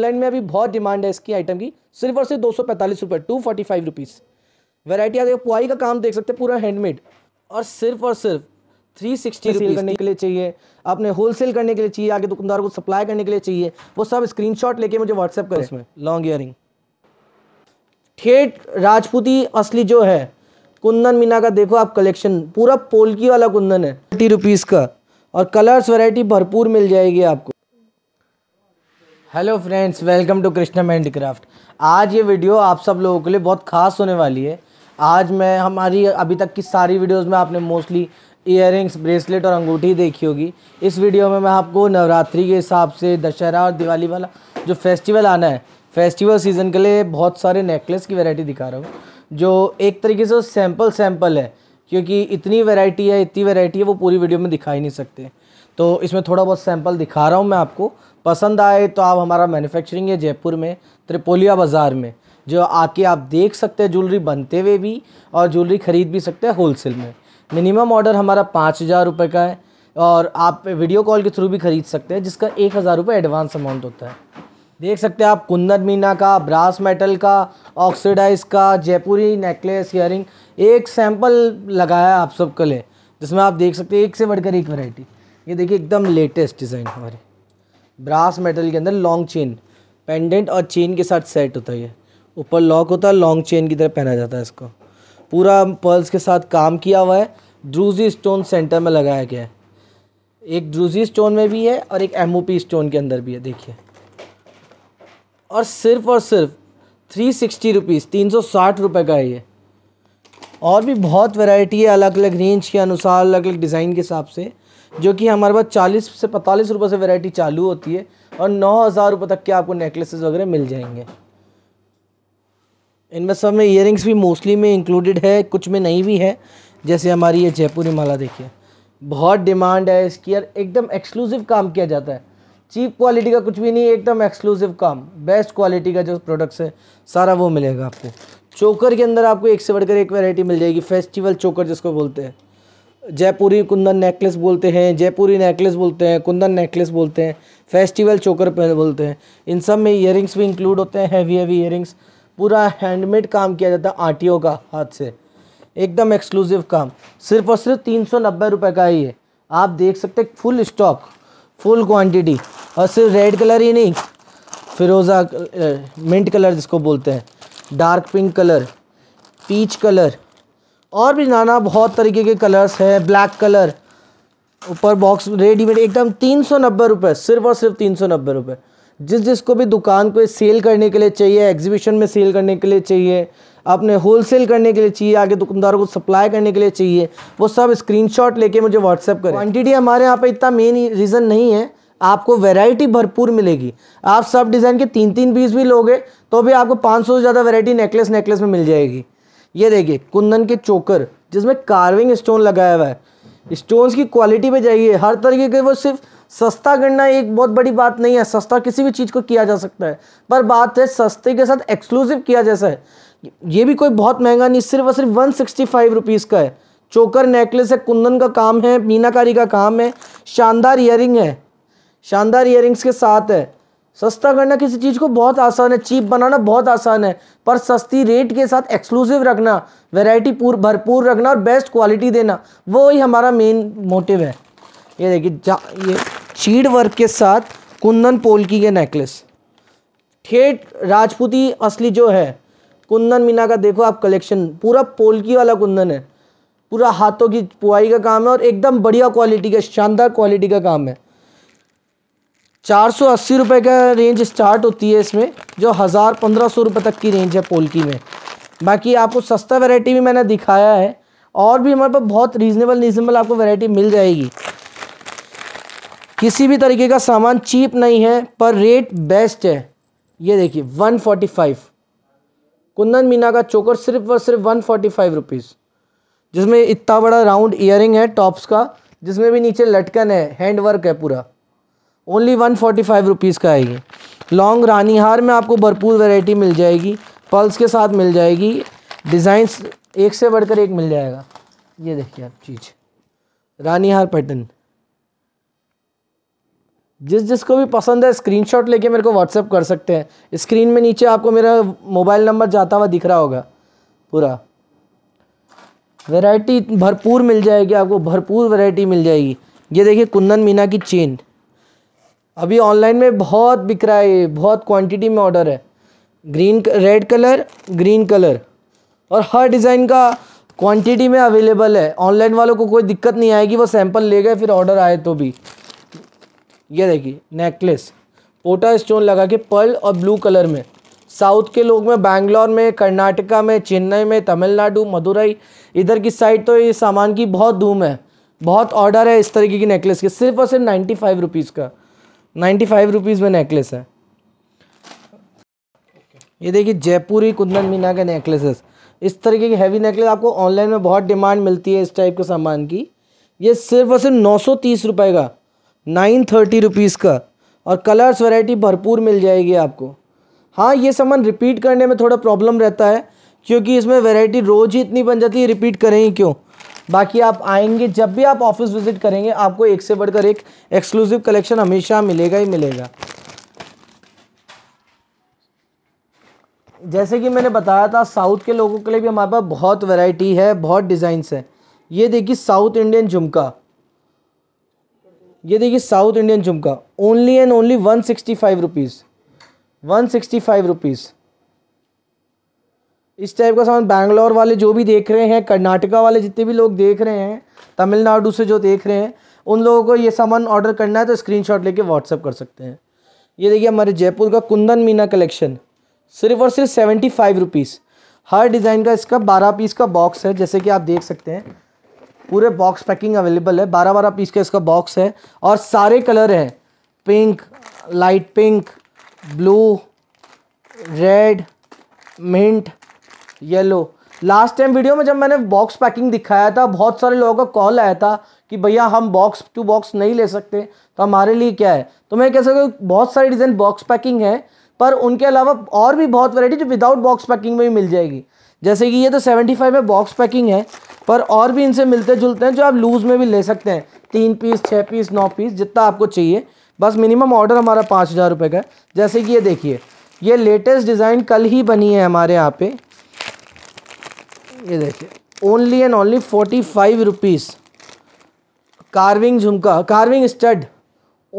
online में अभी बहुत डिमांड है इसकी आइटम की सिर्फ और सिर्फ दो सौ पैंतालीस रुपये two forty five rupees variety आ पुआई का काम देख सकते हैं पूरा हैंडमेड और सिर्फ और सिर्फ थ्री सिक्सटी सेल करने के लिए चाहिए आपने होलसेल करने के लिए चाहिए आगे दुकानदार को सप्लाई करने के लिए चाहिए वो सब स्क्रीनशॉट लेके मुझे व्हाट्सएप करें इसमें लॉन्ग ईयरिंग ठेठ राजपूती असली जो है कुंदन मीना का देखो आप कलेक्शन पूरा पोलकी वाला कुंदन है थर्टी रुपीज़ का और कलर्स वैरायटी भरपूर मिल जाएगी आपको hello friends welcome to Krishna handicraft आज ये वीडियो आप सब लोगों के लिए बहुत खास होने वाली है आज मैं हमारी अभी तक की सारी वीडियोस में आपने मोस्टली इयर ब्रेसलेट और अंगूठी देखी होगी इस वीडियो में मैं आपको नवरात्रि के हिसाब से दशहरा और दिवाली वाला जो फेस्टिवल आना है फेस्टिवल सीज़न के लिए बहुत सारे नेकलेस की वेराइटी दिखा रहा हूँ जो एक तरीके से सैम्पल सैम्पल है क्योंकि इतनी वेराइटी है इतनी वेराइटी है वो पूरी वीडियो में दिखा ही नहीं सकते तो इसमें थोड़ा बहुत सैम्पल दिखा रहा हूँ मैं आपको पसंद आए तो आप हमारा मैन्युफैक्चरिंग है जयपुर में त्रिपोलिया बाज़ार में जो आके आप देख सकते हैं ज्वेलरी बनते हुए भी और ज्वेलरी ख़रीद भी सकते हैं होलसेल में मिनिमम ऑर्डर हमारा पाँच हज़ार रुपये का है और आप वीडियो कॉल के थ्रू भी ख़रीद सकते हैं जिसका एक हज़ार रुपये एडवांस अमाउंट होता है देख सकते हैं आप कुंदन मीना का ब्रास मेटल का ऑक्सीडाइज का जयपुरी नेकलेस इयरिंग एक सैम्पल लगाया आप सबके लिए जिसमें आप देख सकते हैं एक से बढ़कर एक वैरायटी ये देखिए एकदम लेटेस्ट डिज़ाइन हमारे ब्रास मेटल के अंदर लॉन्ग चेन पेंडेंट और चेन के साथ सेट होता है ऊपर लॉक होता है लॉन्ग चेन की तरह पहना जाता है इसको पूरा पर्ल्स के साथ काम किया हुआ है ड्रूजी स्टोन सेंटर में लगाया गया है एक ड्रूजी स्टोन में भी है और एक एम स्टोन के अंदर भी है देखिए और सिर्फ और सिर्फ थ्री सिक्सटी रुपीज़ तीन सौ साठ रुपये का है ये और भी बहुत वैरायटी है अलग अलग रेंज के अनुसार अलग अलग डिज़ाइन के हिसाब से जो कि हमारे पास चालीस से पैंतालीस रुपये से वेराइटी चालू होती है और नौ हज़ार रुपये तक के आपको नेकलेसेस वगैरह मिल जाएंगे इनमें सब में इयर भी मोस्टली में इंक्लूडेड है कुछ में नहीं भी है जैसे हमारी ये जयपुरी माला देखिए बहुत डिमांड है इसकी यार एकदम एक्सक्लूसिव काम किया जाता है चीप क्वालिटी का कुछ भी नहीं एकदम एक्सक्लूसिव काम बेस्ट क्वालिटी का जो प्रोडक्ट्स है सारा वो मिलेगा आपको चोकर के अंदर आपको एक से बढ़कर एक वैरायटी मिल जाएगी फेस्टिवल चोकर जिसको बोलते हैं जयपुरी कुंदन नेकलेस बोलते हैं जयपुरी नेकलेस बोलते हैं कुंदन नेकलेस बोलते हैं फेस्टिवल चोकर पहन बोलते हैं इन सब में ईयरिंग्स भी इंक्लूड होते हैं हैवी हैवी ईयरिंग्स पूरा हैंडमेड काम किया जाता है आटियों का हाथ से एकदम एक्सक्लूसिव काम सिर्फ और सिर्फ तीन सौ नब्बे रुपये का ही है आप देख सकते फुल स्टॉक फुल क्वांटिटी और सिर्फ रेड कलर ही नहीं फिरोज़ा मिंट कलर जिसको बोलते हैं dark pink colour peach colour और भी नाना बहुत तरीके के कलर्स हैं ब्लैक कलर ऊपर बॉक्स रेडीमेड एकदम तीन सौ नब्बे रुपये सिर्फ और सिर्फ तीन सौ नब्बे रुपये जिस जिसको भी दुकान पे सेल करने के लिए चाहिए एग्जीबिशन में सेल करने के लिए चाहिए अपने होल सेल करने के लिए चाहिए आगे दुकानदारों को सप्लाई करने के लिए चाहिए वो सब स्क्रीनशॉट लेके मुझे व्हाट्सअप करें क्वान्टिटी हमारे यहाँ पर इतना मेन रीज़न नहीं है आपको वैरायटी भरपूर मिलेगी आप सब डिज़ाइन के तीन तीन पीस भी लोगे तो भी आपको 500 से ज़्यादा वैरायटी नेकलेस नेकलेस में मिल जाएगी ये देखिए कुंदन के चोकर जिसमें कार्विंग स्टोन लगाया हुआ है स्टोन्स की क्वालिटी में जाइए हर तरीके के वो सिर्फ सस्ता करना एक बहुत बड़ी बात नहीं है सस्ता किसी भी चीज़ को किया जा सकता है पर बात है सस्ते के साथ एक्सक्लूसिव किया जैसा है ये भी कोई बहुत महंगा नहीं सिर्फ और सिर्फ वन सिक्सटी फाइव रुपीज़ का है चोकर नेकलेस है कुंदन का काम है मीनाकारी का काम है शानदार ईयरिंग है शानदार ईयरिंग्स के साथ है सस्ता करना किसी चीज़ को बहुत आसान है चीप बनाना बहुत आसान है पर सस्ती रेट के साथ एक्सक्लूसिव रखना वैरायटी पूर भरपूर रखना और बेस्ट क्वालिटी देना वो ही हमारा मेन मोटिव है ये देखिए ये शीड वर्क के साथ कुंदन पोलकी के नेकलेस ठेठ राजपूती असली जो है कुंदन मीना का देखो आप कलेक्शन पूरा पोलकी वाला कुंदन है पूरा हाथों की पुआई का काम है और एकदम बढ़िया क्वालिटी का शानदार क्वालिटी का काम है चार सौ अस्सी रुपये का रेंज स्टार्ट होती है इसमें जो हज़ार पंद्रह सौ रुपये तक की रेंज है पोल्की में बाकी आपको सस्ता वैरायटी भी मैंने दिखाया है और भी हमारे पास बहुत रीज़नेबल रीज़नेबल आपको वैरायटी मिल जाएगी किसी भी तरीके का सामान चीप नहीं है पर रेट बेस्ट है ये देखिए one forty five kundan meena का चोकर सिर्फ और सिर्फ वन फोर्टी फाइव रुपीज़ जिसमें इतना बड़ा राउंड ईयरिंग है टॉप्स का जिसमें भी नीचे लटकन है हैंड वर्क है पूरा only one forty five rupees का आएगी लॉन्ग रानी हार में आपको भरपूर वैरायटी मिल जाएगी पल्स के साथ मिल जाएगी डिज़ाइंस एक से बढ़कर एक मिल जाएगा ये देखिए आप चीज़ रानी हार पैटर्न जिस जिसको भी पसंद है स्क्रीनशॉट लेके मेरे को व्हाट्सएप कर सकते हैं स्क्रीन में नीचे आपको मेरा मोबाइल नंबर जाता हुआ दिख रहा होगा पूरा वैरायटी भरपूर मिल जाएगी आपको भरपूर वैरायटी मिल जाएगी ये देखिए कुंदन मीना की चेन अभी ऑनलाइन में बहुत बिक रहा है बहुत क्वांटिटी में ऑर्डर है green red colour green colour और हर डिज़ाइन का क्वांटिटी में अवेलेबल है ऑनलाइन वालों को कोई दिक्कत नहीं आएगी वो सैंपल ले गए फिर ऑर्डर आए तो भी ये देखिए नेकलेस पोटा स्टोन लगा के पर्ल और ब्लू कलर में साउथ के लोग में बैंगलोर में कर्नाटका में चेन्नई में तमिलनाडु मदुरई इधर की साइड तो ये सामान की बहुत धूम है बहुत ऑर्डर है इस तरीके की नेकलेस के सिर्फ और सिर्फ नाइन्टी फाइव रुपीज़ का नाइन्टी फाइव रुपीज़ में नेकलेस है ये देखिए जयपुरी कुंदन मीना के नेकलेसेस इस तरीके की हैवी नेकलेस आपको ऑनलाइन में बहुत डिमांड मिलती है इस टाइप के सामान की ये सिर्फ और सिर्फ नौ सौ तीस रुपये का नाइन थर्टी रुपीज़ का और कलर्स वैरायटी भरपूर मिल जाएगी आपको हाँ ये सामान रिपीट करने में थोड़ा प्रॉब्लम रहता है क्योंकि इसमें वैरायटी रोज़ ही इतनी बन जाती है रिपीट करें ही क्यों बाकी आप आएंगे जब भी आप ऑफिस विजिट करेंगे आपको एक से बढ़कर एक एक्सक्लूसिव कलेक्शन हमेशा मिलेगा ही मिलेगा जैसे कि मैंने बताया था साउथ के लोगों के लिए भी हमारे पास बहुत वैरायटी है बहुत डिज़ाइंस है ये देखिए साउथ इंडियन झुमका ये देखिए south Indian jhumka only and only one sixty five rupees one sixty five rupees इस टाइप का सामान बैंगलोर वाले जो भी देख रहे हैं कर्नाटका वाले जितने भी लोग देख रहे हैं तमिलनाडु से जो देख रहे हैं उन लोगों को ये सामान ऑर्डर करना है तो स्क्रीनशॉट लेके व्हाट्सअप कर सकते हैं ये देखिए हमारे जयपुर का कुंदन मीना कलेक्शन सिर्फ और सिर्फ सेवेंटी फाइव रुपीज़ हर डिज़ाइन का इसका बारह पीस का बॉक्स है जैसे कि आप देख सकते हैं पूरे बॉक्स पैकिंग अवेलेबल है बारह बारह पीस का इसका बॉक्स है और सारे कलर हैं pink light pink blue red mint yellow last time video में जब मैंने बॉक्स पैकिंग दिखाया था बहुत सारे लोगों का कॉल आया था कि भैया हम बॉक्स टू बॉक्स नहीं ले सकते तो हमारे लिए क्या है तो मैं कह सकता हूँ बहुत सारे डिज़ाइन बॉक्स पैकिंग है पर उनके अलावा और भी बहुत वैरायटी जो विदाउट बॉक्स पैकिंग में भी मिल जाएगी जैसे कि ये तो सेवेंटी फाइव में बॉक्स पैकिंग है पर और भी इनसे मिलते जुलते हैं जो आप लूज़ में भी ले सकते हैं तीन पीस छः पीस नौ पीस जितना आपको चाहिए बस मिनिमम ऑर्डर हमारा पाँच हज़ार रुपये का जैसे कि ये देखिए ये लेटेस्ट डिज़ाइन कल ही बनी है हमारे यहाँ पे ये देखिए only and only forty five rupees carving झुमका carving stud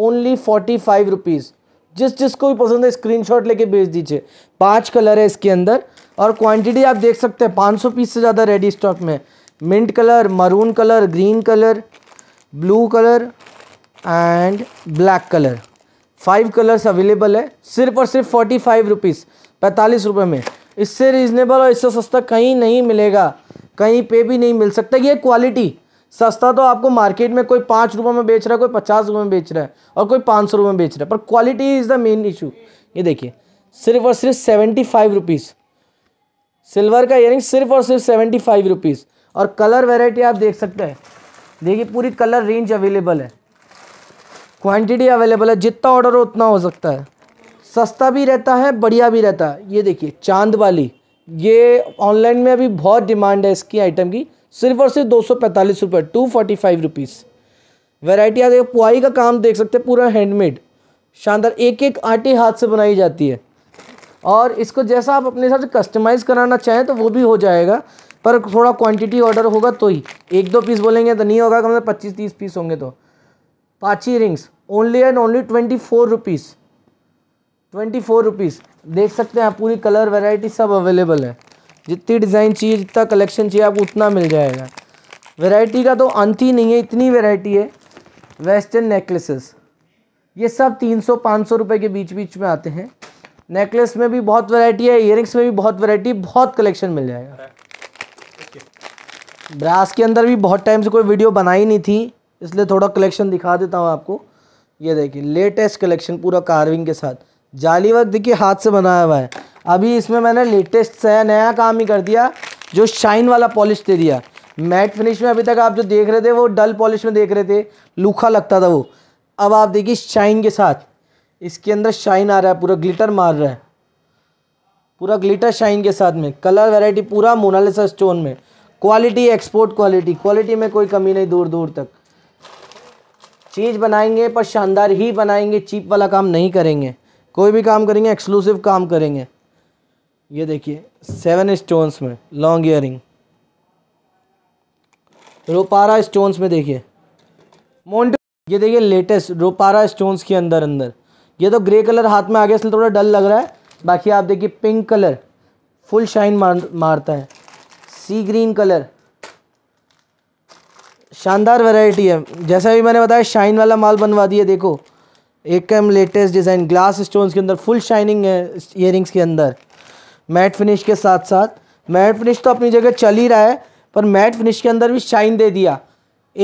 only forty five rupees जिस जिसको भी पसंद है स्क्रीनशॉट लेके भेज दीजिए पांच कलर है इसके अंदर और क्वांटिटी आप देख सकते हैं पाँच सौ पीस से ज़्यादा रेडी स्टॉक में mint colour maroon colour green colour blue colour and black colour five colours available है सिर्फ और सिर्फ फोर्टी फाइव रुपीज़ पैंतालीस रुपये में इससे रीज़नेबल और इससे सस्ता कहीं नहीं मिलेगा कहीं पे भी नहीं मिल सकता ये क्वालिटी सस्ता तो आपको मार्केट में कोई पाँच रुपये में बेच रहा है कोई पचास रुपये में बेच रहा है और कोई पाँच सौ रुपये में बेच रहा है पर quality is the main issue ये देखिए सिर्फ और सिर्फ सेवेंटी फाइव रुपीज़ सिल्वर का इयरिंग सिर्फ और सिर्फ सेवेंटी फाइव रुपीज़ और कलर वेराइटी आप देख सकते हैं देखिए पूरी कलर रेंज अवेलेबल है क्वान्टिटी अवेलेबल है जितना ऑर्डर हो उतना हो सकता है सस्ता भी रहता है बढ़िया भी रहता है ये देखिए चांद वाली ये ऑनलाइन में अभी बहुत डिमांड है इसकी आइटम की सिर्फ और सिर्फ दो सौ पैंतालीस रुपये two forty five rupees variety आते पुआई का काम देख सकते हैं पूरा हैंडमेड शानदार एक एक आटे हाथ से बनाई जाती है और इसको जैसा आप अपने हिसाब से कस्टमाइज़ कराना चाहें तो वो भी हो जाएगा पर थोड़ा क्वांटिटी ऑर्डर होगा तो ही एक दो पीस बोलेंगे तो नहीं होगा कम से पच्चीस तीस पीस होंगे तो पाची rings only and only twenty four rupees twenty four rupees देख सकते हैं पूरी कलर वेराइटी सब अवेलेबल है जितनी डिज़ाइन चाहिए जितना कलेक्शन चाहिए आपको उतना मिल जाएगा वेराइटी का तो अंत ही नहीं है इतनी वेराइटी है वेस्टर्न नेकलेसेस ये सब तीन सौ पाँच सौ रुपये के बीच बीच में आते हैं नेकलेस में भी बहुत वेराइटी है इयरिंग्स में भी बहुत वेराइटी बहुत कलेक्शन मिल जाएगा ब्रास के अंदर भी बहुत टाइम से कोई वीडियो बनाई नहीं थी इसलिए थोड़ा कलेक्शन दिखा देता हूँ आपको ये देखिए लेटेस्ट कलेक्शन पूरा कार्विंग के साथ जाली वर्क देखिए हाथ से बनाया हुआ है अभी इसमें मैंने लेटेस्ट से नया काम ही कर दिया जो शाइन वाला पॉलिश दे दिया मैट फिनिश में अभी तक आप जो देख रहे थे वो डल पॉलिश में देख रहे थे लूखा लगता था वो अब आप देखिए शाइन के साथ इसके अंदर शाइन आ रहा है पूरा ग्लिटर मार रहा है पूरा ग्लिटर शाइन के साथ में कलर वेराइटी पूरा मोनालिसा स्टोन में क्वालिटी एक्सपोर्ट क्वालिटी क्वालिटी में कोई कमी नहीं दूर दूर तक चीज़ बनाएंगे पर शानदार ही बनाएंगे चीप वाला काम नहीं करेंगे कोई भी काम करेंगे एक्सक्लूसिव काम करेंगे ये देखिए सेवन स्टोन्स में लॉन्ग ईयरिंग रोपारा स्टोन्स में देखिए मोन्ट ये देखिए लेटेस्ट रोपारा स्टोन्स के अंदर अंदर ये तो ग्रे कलर हाथ में आ गया इसलिए थोड़ा डल लग रहा है बाकी आप देखिए पिंक कलर फुल शाइन मार मारता है सी ग्रीन कलर शानदार वैरायटी है जैसा भी मैंने बताया शाइन वाला माल बनवा दिया देखो एक एम लेटेस्ट डिज़ाइन ग्लास स्टोन्स के अंदर फुल शाइनिंग है इयर के अंदर मैट फिनिश के साथ साथ मैट फिनिश तो अपनी जगह चल ही रहा है पर मैट फिनिश के अंदर भी शाइन दे दिया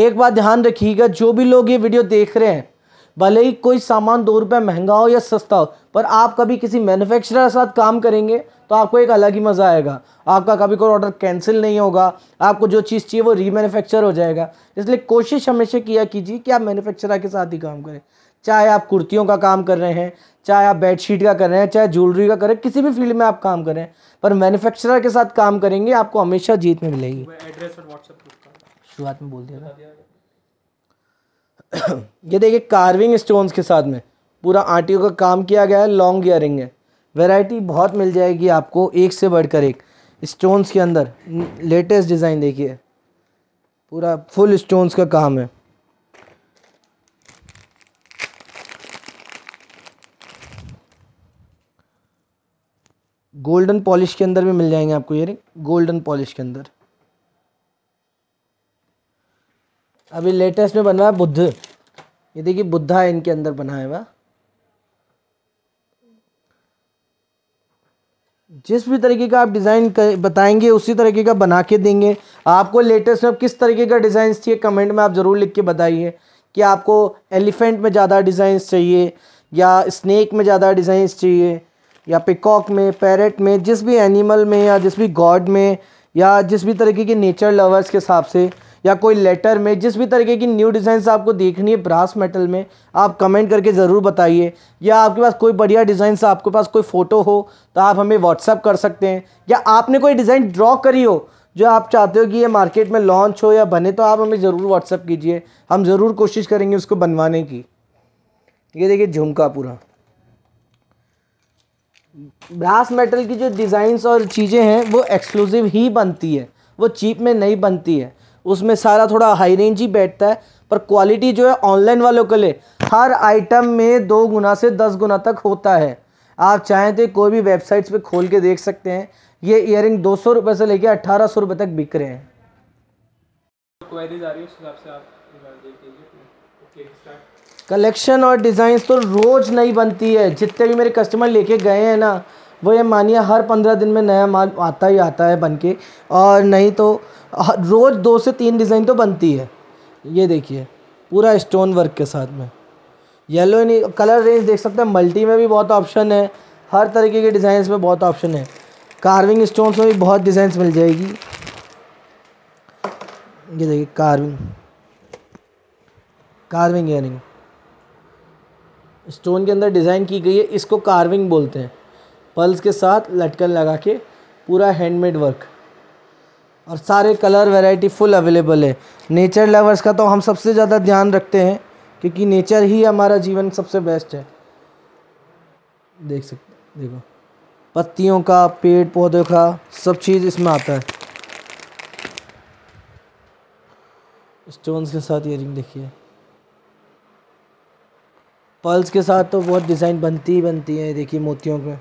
एक बात ध्यान रखिएगा जो भी लोग ये वीडियो देख रहे हैं भले ही कोई सामान दो रुपये महंगा हो या सस्ता हो पर आप कभी किसी मैन्युफैक्चरर के साथ काम करेंगे तो आपको एक अलग ही मज़ा आएगा आपका कभी कोई ऑर्डर कैंसिल नहीं होगा आपको जो चीज़ चाहिए वो रीमैन्युफैक्चर हो जाएगा इसलिए कोशिश हमेशा किया कीजिए कि आप मैन्युफैक्चरर के साथ ही काम करें चाहे आप कुर्तियों का काम कर रहे हैं चाहे आप बेडशीट का कर रहे हैं चाहे ज्वेलरी का कर रहे हैं किसी भी फील्ड में आप काम कर रहे हैं पर मैन्युफैक्चरर के साथ काम करेंगे आपको हमेशा जीत में मिलेगी शुरुआत में बोल दिया ये देखिए कार्विंग स्टोन्स के साथ में पूरा आंटियों का काम किया गया है लॉन्ग ईयरिंग है वेराइटी बहुत मिल जाएगी आपको एक से बढ़कर एक स्टोन्स के अंदर लेटेस्ट डिज़ाइन देखिए पूरा फुल स्टोन्स का काम है गोल्डन पॉलिश के अंदर भी मिल जाएंगे आपको रिंग गोल्डन पॉलिश के अंदर अभी लेटेस्ट में बना है बुद्ध ये देखिए बुद्धा है इनके अंदर बना है वह जिस भी तरीके का आप डिज़ाइन बताएंगे उसी तरीके का बना के देंगे आपको लेटेस्ट में किस तरीके का डिज़ाइन चाहिए कमेंट में आप ज़रूर लिख के बताइए कि आपको एलिफेंट में ज़्यादा डिज़ाइंस चाहिए या स्नैक में ज़्यादा डिज़ाइंस चाहिए या पिकॉक में पैरट में जिस भी एनिमल में या जिस भी गॉड में या जिस भी तरीके के नेचर लवर्स के हिसाब से या कोई लेटर में जिस भी तरीके की न्यू डिज़ाइन आपको देखनी है ब्रास मेटल में आप कमेंट करके ज़रूर बताइए या आपके पास कोई बढ़िया डिज़ाइन आपके पास कोई फ़ोटो हो तो आप हमें व्हाट्सअप कर सकते हैं या आपने कोई डिज़ाइन ड्रॉ करी हो जो आप चाहते हो कि ये मार्केट में लॉन्च हो या बने तो आप हमें ज़रूर व्हाट्सअप कीजिए हम ज़रूर कोशिश करेंगे उसको बनवाने की ये देखिए झुमका पूरा ब्रास मेटल की जो डिज़ाइंस और चीज़ें हैं वो एक्सक्लूसिव ही बनती है वो चीप में नहीं बनती है उसमें सारा थोड़ा हाई रेंज ही बैठता है पर क्वालिटी जो है ऑनलाइन वालों के लिए हर आइटम में दो गुना से दस गुना तक होता है आप चाहें तो कोई भी वेबसाइट्स पे खोल के देख सकते हैं ये इयर दो सौ रुपये से लेकर अट्ठारह सौ रुपये तक बिक रहे हैं क्वेरीज आ रही है उस हिसाब से आप कलेक्शन और डिज़ाइंस तो रोज़ नहीं बनती है जितने भी मेरे कस्टमर लेके गए हैं ना वो ये मानिए हर पंद्रह दिन में नया माल आता ही आता है बन के और नहीं तो रोज़ दो से तीन डिज़ाइन तो बनती है ये देखिए पूरा स्टोन वर्क के साथ में येलो नहीं कलर रेंज देख सकते हैं मल्टी में भी बहुत ऑप्शन है हर तरीके के डिज़ाइंस में बहुत ऑप्शन है कार्विंग स्टोन्स में भी बहुत डिज़ाइंस मिल जाएगी ये देखिए कार्विंग कार्विंग एयरिंग स्टोन के अंदर डिज़ाइन की गई है इसको कार्विंग बोलते हैं पल्स के साथ लटकन लगा के पूरा हैंडमेड वर्क और सारे कलर वैरायटी फुल अवेलेबल है नेचर लवर्स का तो हम सबसे ज़्यादा ध्यान रखते हैं क्योंकि नेचर ही हमारा जीवन सबसे बेस्ट है देख सकते देखो पत्तियों का पेड़ पौधों का सब चीज़ इसमें आता है स्टोन्स के साथ ईयरिंग देखिए पर्ल्स के साथ तो बहुत डिज़ाइन बनती ही बनती है देखिए मोतियों में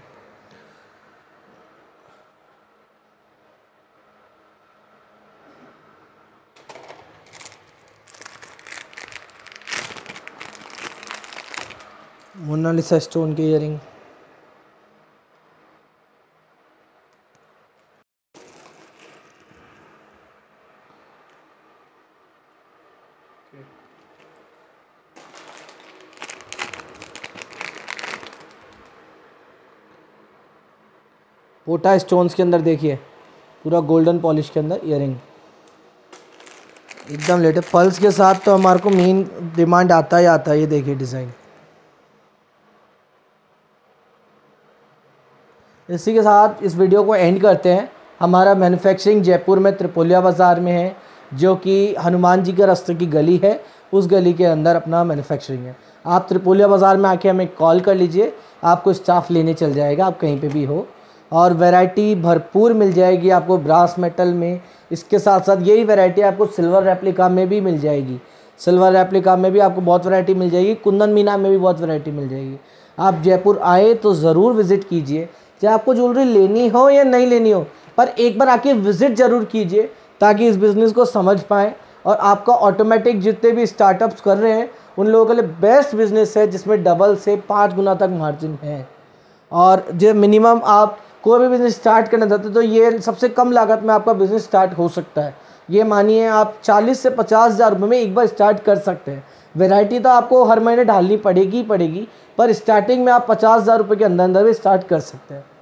मोनालिसा स्टोन की इयरिंग पोटा स्टोन्स के अंदर देखिए पूरा गोल्डन पॉलिश के अंदर इयर एकदम लेटे पल्स के साथ तो हमारे को मेन डिमांड आता ही आता है ये देखिए डिज़ाइन इसी के साथ इस वीडियो को एंड करते हैं हमारा मैन्युफैक्चरिंग जयपुर में त्रिपोलिया बाज़ार में है जो कि हनुमान जी के रास्ते की गली है उस गली के अंदर अपना मैन्युफैक्चरिंग है आप त्रिपोलिया बाज़ार में आके हमें कॉल कर लीजिए आपको स्टाफ लेने चल जाएगा आप कहीं पे भी हो और वैरायटी भरपूर मिल जाएगी आपको ब्रास मेटल में इसके साथ साथ यही वैरायटी आपको सिल्वर रेप्लिका में भी मिल जाएगी सिल्वर रेप्लिका में भी आपको बहुत वैरायटी मिल जाएगी कुंदन मीना में भी बहुत वैरायटी मिल जाएगी आप जयपुर आए तो ज़रूर विज़िट कीजिए चाहे आपको ज्वेलरी लेनी हो या नहीं लेनी हो पर एक बार आके विज़िट ज़रूर कीजिए ताकि इस बिज़नेस को समझ पाएँ और आपका ऑटोमेटिक जितने भी स्टार्टअप्स कर रहे हैं उन लोगों के लिए बेस्ट बिज़नेस है जिसमें डबल से पाँच गुना तक मार्जिन है और जो मिनिमम आप कोई भी बिज़नेस स्टार्ट करना चाहते तो ये सबसे कम लागत में आपका बिज़नेस स्टार्ट हो सकता है ये मानिए आप चालीस से पचास हज़ार रुपये में एक बार स्टार्ट कर सकते हैं वेराइटी तो आपको हर महीने डालनी पड़ेगी ही पड़ेगी पर स्टार्टिंग में आप पचास हज़ार रुपये के अंदर अंदर भी स्टार्ट कर सकते हैं